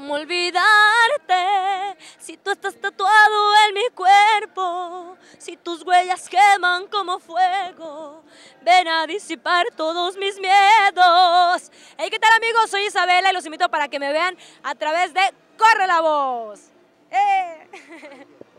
¿Cómo olvidarte si tú estás tatuado en mi cuerpo? Si tus huellas queman como fuego, ven a disipar todos mis miedos. Hey, ¿qué tal amigos? Soy Isabela y los invito para que me vean a través de Corre la Voz. ¡Eh!